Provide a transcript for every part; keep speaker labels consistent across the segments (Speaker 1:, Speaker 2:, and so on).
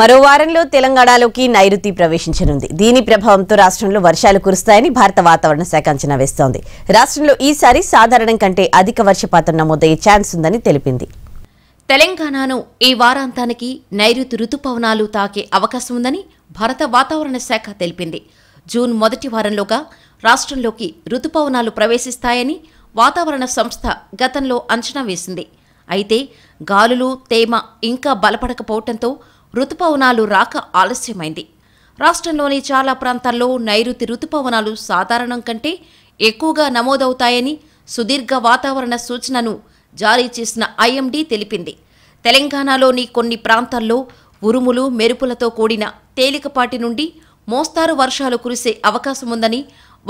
Speaker 1: మరో వారంలో తెలంగాణలోకి నైరుతి ప్రవేశించనుంది దీని ప్రభావంతో రాష్ట్రంలో వర్షాలు కురుస్తాయని భారత వాతావరణ శాఖ అంచనా వేస్తోంది రాష్ట్రంలో ఈసారి సాధారణం కంటే అధిక వర్షపాతం నమోదయ్యే ఛాన్స్ ఉందని తెలిపింది
Speaker 2: తెలంగాణను ఈ వారాంతానికి నైరుతి రుతుపవనాలు తాకే అవకాశం ఉందని భారత వాతావరణ శాఖ తెలిపింది జూన్ మొదటి వారంలోగా రాష్ట్రంలోకి రుతుపవనాలు ప్రవేశిస్తాయని వాతావరణ సంస్థ గతంలో అంచనా వేసింది అయితే గాలులు తేమ ఇంకా బలపడకపోవడంతో రుతుపవనాలు రాక ఆలస్యమైంది రాష్ట్రంలోని చాలా ప్రాంతాల్లో నైరుతి రుతుపవనాలు సాధారణం కంటే ఎక్కువగా నమోదవుతాయని సుదీర్ఘ వాతావరణ సూచనను జారీ చేసిన ఐఎండీ తెలిపింది తెలంగాణలోని కొన్ని ప్రాంతాల్లో ఉరుములు మెరుపులతో కూడిన తేలికపాటి నుండి మోస్తారు వర్షాలు కురిసే అవకాశముందని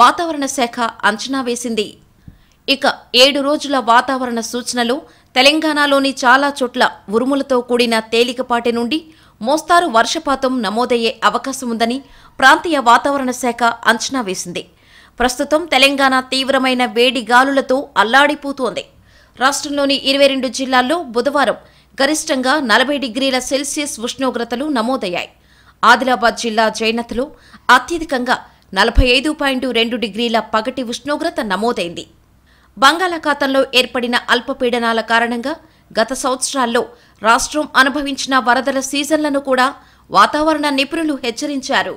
Speaker 2: వాతావరణ శాఖ అంచనా వేసింది ఇక ఏడు రోజుల వాతావరణ సూచనలు తెలంగాణలోని చాలా చోట్ల ఉరుములతో కూడిన తేలికపాటి నుండి మోస్తారు వర్షపాతం నమోదయ్యే అవకాశం ఉందని ప్రాంతీయ వాతావరణ శాఖ అంచనా వేసింది ప్రస్తుతం తెలంగాణ తీవ్రమైన వేడి గాలులతో అల్లాడిపోతోంది రాష్ట్రంలోని ఇరవై రెండు జిల్లాల్లో బుధవారం గరిష్టంగా నలభై డిగ్రీల సెల్సియస్ ఉష్ణోగ్రతలు నమోదయ్యాయి ఆదిలాబాద్ జిల్లా జైనత్లో అత్యధికంగా నలభై ఐదు పాయింట్ రెండు డిగ్రీల పగటి ఉష్ణోగ్రత నమోదైంది బంగాళాఖాతంలో ఏర్పడిన అల్పపీడనాల కారణంగా గత సంవత్సరాల్లో రాష్ట్రం అనుభవించిన వరదల సీజన్లను కూడా వాతావరణ నిపుణులు హెచ్చరించారు